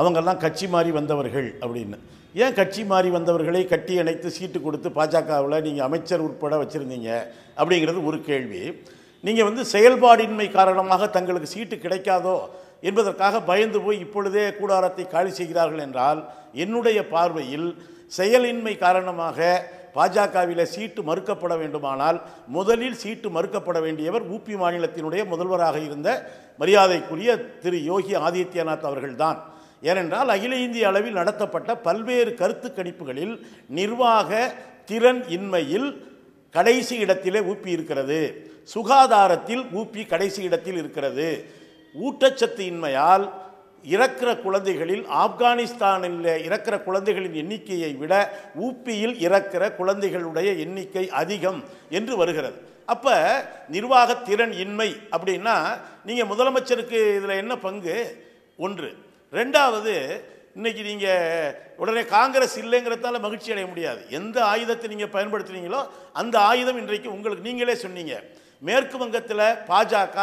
அவங்கெல்லாம் கட்சி மாறி வந்தவர்கள் அப்படின்னு ஏன் கட்சி மாறி வந்தவர்களை கட்டி அணைத்து சீட்டு கொடுத்து பாஜகவில் நீங்கள் அமைச்சர் உட்பட வச்சுருந்தீங்க அப்படிங்கிறது ஒரு கேள்வி நீங்கள் வந்து செயல்பாடின்மை காரணமாக தங்களுக்கு சீட்டு கிடைக்காதோ என்பதற்காக பயந்து போய் இப்பொழுதே கூடாரத்தை காலி செய்கிறார்கள் என்றால் என்னுடைய பார்வையில் செயலின்மை காரணமாக பாஜகவில் சீட்டு மறுக்கப்பட வேண்டுமானால் முதலில் சீட்டு மறுக்கப்பட வேண்டியவர் ஊபி மாநிலத்தினுடைய முதல்வராக இருந்த மரியாதைக்குரிய திரு யோகி ஆதித்யநாத் அவர்கள்தான் ஏனென்றால் அகில இந்திய அளவில் நடத்தப்பட்ட பல்வேறு கருத்து கணிப்புகளில் நிர்வாக திறன் இன்மையில் கடைசி இடத்திலே ஊப்பி இருக்கிறது சுகாதாரத்தில் ஊப்பி கடைசி இடத்தில் இருக்கிறது ஊட்டச்சத்து இன்மையால் இறக்கிற குழந்தைகளில் ஆப்கானிஸ்தானில் இறக்கிற குழந்தைகளின் எண்ணிக்கையை விட ஊப்பியில் இறக்கிற குழந்தைகளுடைய எண்ணிக்கை அதிகம் என்று வருகிறது அப்போ நிர்வாக திறன் இன்மை அப்படின்னா நீங்கள் முதலமைச்சருக்கு இதில் என்ன பங்கு ஒன்று ரெண்டாவது இன்றைக்கி நீங்கள் உடனே காங்கிரஸ் இல்லைங்கிறதால மகிழ்ச்சி அடைய முடியாது எந்த ஆயுதத்தை நீங்கள் பயன்படுத்துனீங்களோ அந்த ஆயுதம் இன்றைக்கு உங்களுக்கு நீங்களே சொன்னீங்க மேற்கு வங்கத்தில் பாஜக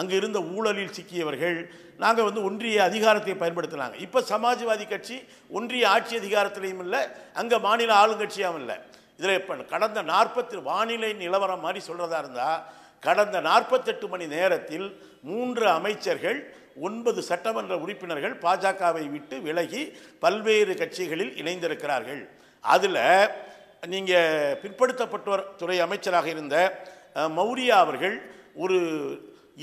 அங்கே இருந்த ஊழலில் சிக்கியவர்கள் நாங்கள் வந்து ஒன்றிய அதிகாரத்தை பயன்படுத்தினாங்க இப்போ சமாஜ்வாதி கட்சி ஒன்றிய ஆட்சி அதிகாரத்திலையும் இல்லை அங்கே மாநில ஆளுங்கட்சியாகவும் இல்லை இதில் இப்போ கடந்த நாற்பத்தி வானிலை நிலவரம் மாதிரி சொல்கிறதா இருந்தால் கடந்த நாற்பத்தெட்டு மணி நேரத்தில் மூன்று அமைச்சர்கள் ஒன்பது சட்டமன்ற உறுப்பினர்கள் பாஜகவை விட்டு விலகி பல்வேறு கட்சிகளில் இணைந்திருக்கிறார்கள் அதில் நீங்கள் பிற்படுத்தப்பட்டோர் துறை அமைச்சராக இருந்த மௌரியா அவர்கள் ஒரு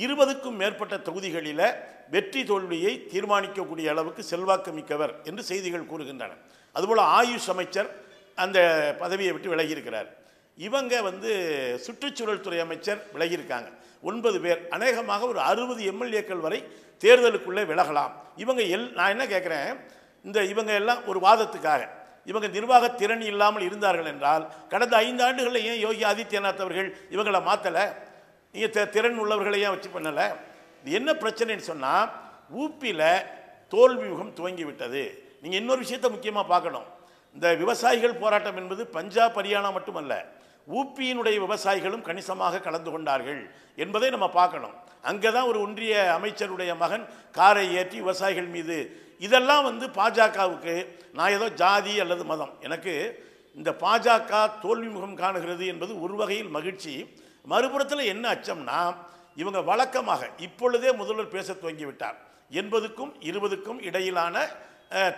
இருபதுக்கும் மேற்பட்ட தொகுதிகளில் வெற்றி தோல்வியை தீர்மானிக்கக்கூடிய அளவுக்கு செல்வாக்கு மிக்கவர் என்று செய்திகள் கூறுகின்றன அதுபோல் ஆயுஷ் அமைச்சர் அந்த பதவியை விட்டு விலகியிருக்கிறார் இவங்க வந்து சுற்றுச்சூழல் துறை அமைச்சர் விலகியிருக்காங்க ஒன்பது பேர் அநேகமாக ஒரு அறுபது எம்எல்ஏக்கள் வரை தேர்தலுக்குள்ளே விலகலாம் இவங்க எல் நான் என்ன கேட்குறேன் இந்த இவங்க எல்லாம் ஒரு வாதத்துக்காக இவங்க நிர்வாக திறன் இல்லாமல் இருந்தார்கள் என்றால் கடந்த ஐந்து ஆண்டுகளில் ஏன் யோகி ஆதித்யநாத் அவர்கள் இவங்களை மாற்றலை நீங்கள் திறன் உள்ளவர்களையும் ஏன் வச்சு பண்ணலை இது என்ன பிரச்சனைன்னு சொன்னால் ஊப்பியில் தோல்வி யுகம் துவங்கிவிட்டது நீங்கள் இன்னொரு விஷயத்தை முக்கியமாக பார்க்கணும் இந்த விவசாயிகள் போராட்டம் என்பது பஞ்சாப் ஹரியானா மட்டுமல்ல ஊப்பியினுடைய விவசாயிகளும் கணிசமாக கலந்து கொண்டார்கள் என்பதை நம்ம பார்க்கணும் அங்கே தான் ஒரு ஒன்றிய அமைச்சருடைய மகன் காரை ஏற்றி விவசாயிகள் மீது இதெல்லாம் வந்து பாஜகவுக்கு நான் ஏதோ ஜாதி அல்லது மதம் எனக்கு இந்த பாஜக தோல்வி முகம் காணுகிறது என்பது ஒரு வகையில் மகிழ்ச்சி மறுபுறத்தில் என்ன அச்சம்னா இவங்க வழக்கமாக இப்பொழுதே முதல்வர் பேச துவங்கிவிட்டார் எண்பதுக்கும் இருபதுக்கும் இடையிலான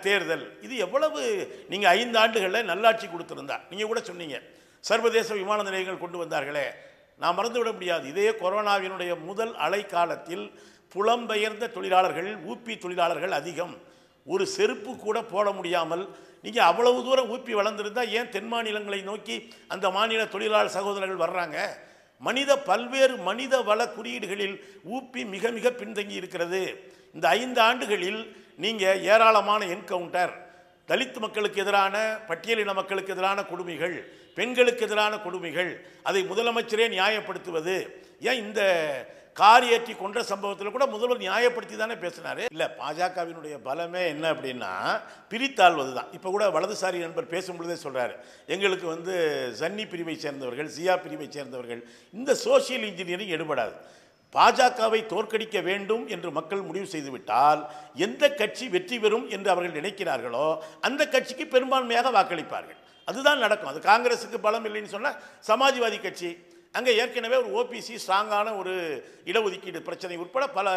தேர்தல் இது எவ்வளவு நீங்கள் ஐந்து ஆண்டுகளில் நல்லாட்சி கொடுத்துருந்தா நீங்கள் கூட சொன்னீங்க சர்வதேச விமான நிலையங்கள் கொண்டு வந்தார்களே நான் மறந்துவிட முடியாது இதே கொரோனாவினுடைய முதல் அலை காலத்தில் புலம்பெயர்ந்த தொழிலாளர்கள் ஊப்பி தொழிலாளர்கள் அதிகம் ஒரு செருப்பு கூட போட முடியாமல் நீங்கள் அவ்வளவு தூரம் ஊப்பி வளர்ந்துருந்தால் ஏன் தென் மாநிலங்களை நோக்கி அந்த மாநில தொழிலாளர் சகோதரர்கள் வர்றாங்க மனித பல்வேறு மனித வள குறியீடுகளில் ஊப்பி மிக மிக பின்தங்கி இருக்கிறது இந்த ஐந்து ஆண்டுகளில் நீங்கள் ஏராளமான என்கவுண்டர் தலித் மக்களுக்கு எதிரான பட்டியலின மக்களுக்கு எதிரான கொடுமைகள் பெண்களுக்கு எதிரான கொடுமைகள் அதை முதலமைச்சரே நியாயப்படுத்துவது ஏன் இந்த கார் ஏற்றி கொன்ற சம்பவத்தில் கூட முதல்வர் நியாயப்படுத்தி தானே பேசினார் இல்லை பாஜகவினுடைய பலமே என்ன அப்படின்னா பிரித்தாள்வது தான் இப்போ கூட வலதுசாரி நண்பர் பேசும்பொழுதே சொல்கிறார் எங்களுக்கு வந்து சன்னி பிரிவை சேர்ந்தவர்கள் சியா பிரிவை சேர்ந்தவர்கள் இந்த சோசியல் இன்ஜினியரிங் எடுபடாது பாஜகவை தோற்கடிக்க வேண்டும் என்று மக்கள் முடிவு செய்துவிட்டால் எந்த கட்சி வெற்றி பெறும் என்று அவர்கள் நினைக்கிறார்களோ அந்த கட்சிக்கு பெரும்பான்மையாக வாக்களிப்பார்கள் அதுதான் நடக்கும் அது காங்கிரஸுக்கு பலம் இல்லைன்னு சொன்னால் சமாஜ்வாதி கட்சி அங்கே ஏற்கனவே ஒரு ஓபிசி ஸ்ட்ராங்கான ஒரு இடஒதுக்கீடு பிரச்சனை உட்பட பல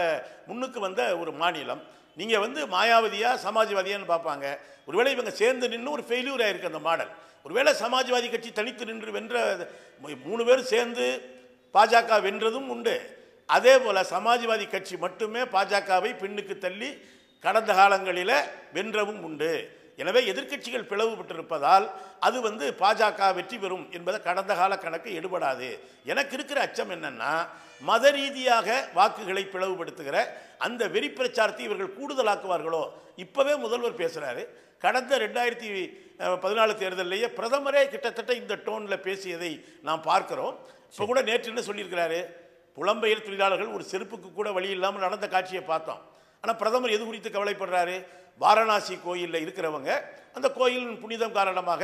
முன்னுக்கு வந்த ஒரு மாநிலம் நீங்கள் வந்து மாயாவதியாக சமாஜ்வாதியான்னு பார்ப்பாங்க ஒருவேளை இவங்க சேர்ந்து நின்று ஒரு ஃபெயில்யூர் ஆகிருக்கு அந்த மாடல் ஒருவேளை சமாஜ்வாதி கட்சி தனித்து நின்று வென்ற மூணு பேரும் சேர்ந்து பாஜக வென்றதும் உண்டு அதே போல் சமாஜ்வாதி கட்சி மட்டுமே பாஜகவை பின்னுக்கு தள்ளி கடந்த காலங்களில் வென்றவும் உண்டு எனவே எதிர்க்கட்சிகள் பிளவுபட்டிருப்பதால் அது வந்து பாஜக வெற்றி பெறும் என்பதை கடந்த கால கணக்கு எடுபடாது எனக்கு இருக்கிற அச்சம் என்னென்னா மத ரீதியாக வாக்குகளை பிளவுபடுத்துகிற அந்த வெறி பிரச்சாரத்தை இவர்கள் கூடுதலாக்குவார்களோ இப்போவே முதல்வர் பேசுகிறாரு கடந்த ரெண்டாயிரத்தி பதினாலு தேர்தலிலேயே பிரதமரே கிட்டத்தட்ட இந்த டோனில் பேசியதை நாம் பார்க்குறோம் இப்போ கூட நேற்று என்ன சொல்லியிருக்கிறாரு புலம்பெயர் தொழிலாளர்கள் ஒரு செருப்புக்கு கூட வழி இல்லாமல் நடந்த காட்சியை பார்த்தோம் ஆனால் பிரதமர் எது குறித்து கவலைப்படுறாரு வாரணாசி கோயிலில் இருக்கிறவங்க அந்த கோயிலின் புனிதம் காரணமாக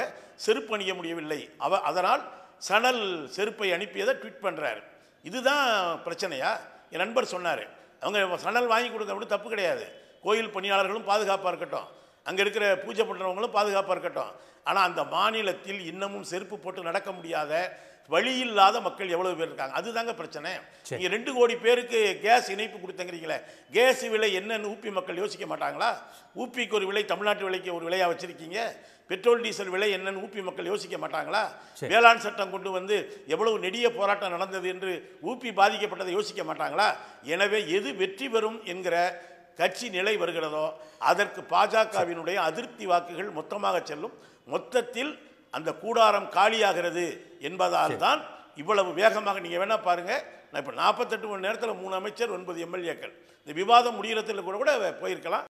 செருப்பு அணிய முடியவில்லை அவ அதனால் சணல் செருப்பை அனுப்பியதை ட்வீட் பண்ணுறாரு இதுதான் பிரச்சனையா என் நண்பர் சொன்னார் அவங்க சணல் வாங்கி கொடுக்க அப்படி தப்பு கிடையாது கோயில் பணியாளர்களும் பாதுகாப்பாக இருக்கட்டும் அங்கே இருக்கிற பூஜை பண்ணுறவங்களும் பாதுகாப்பாக இருக்கட்டும் ஆனால் அந்த மாநிலத்தில் இன்னமும் செருப்பு போட்டு நடக்க முடியாத வழி இல்லாத மக்கள் எவ்வளவு பேர் இருக்காங்க அதுதாங்க பிரச்சனை நீங்கள் ரெண்டு கோடி பேருக்கு கேஸ் இணைப்பு கொடுத்தங்கிறீங்களே கேஸ் விலை என்னன்னு ஊப்பி மக்கள் யோசிக்க மாட்டாங்களா ஊப்பிக்கு ஒரு விலை தமிழ்நாட்டு விலைக்கு ஒரு விலையாக வச்சுருக்கீங்க பெட்ரோல் டீசல் விலை என்னன்னு ஊப்பி மக்கள் யோசிக்க மாட்டாங்களா வேளாண் சட்டம் கொண்டு வந்து எவ்வளவு நெடிய போராட்டம் நடந்தது என்று ஊப்பி பாதிக்கப்பட்டதை யோசிக்க மாட்டாங்களா எனவே எது வெற்றி பெறும் என்கிற கட்சி நிலை வருகிறதோ அதற்கு பாஜகவினுடைய அதிருப்தி வாக்குகள் மொத்தமாக செல்லும் மொத்தத்தில் அந்த கூடாரம் காலியாகிறது என்பதால் தான் இவ்வளவு வேகமாக நீங்கள் வேணால் பாருங்கள் நான் இப்போ நாற்பத்தெட்டு மணி நேரத்தில் மூணு அமைச்சர் ஒன்பது எம்எல்ஏக்கள் இந்த விவாதம் முடிகிறத்தில் கூட கூட போயிருக்கலாம்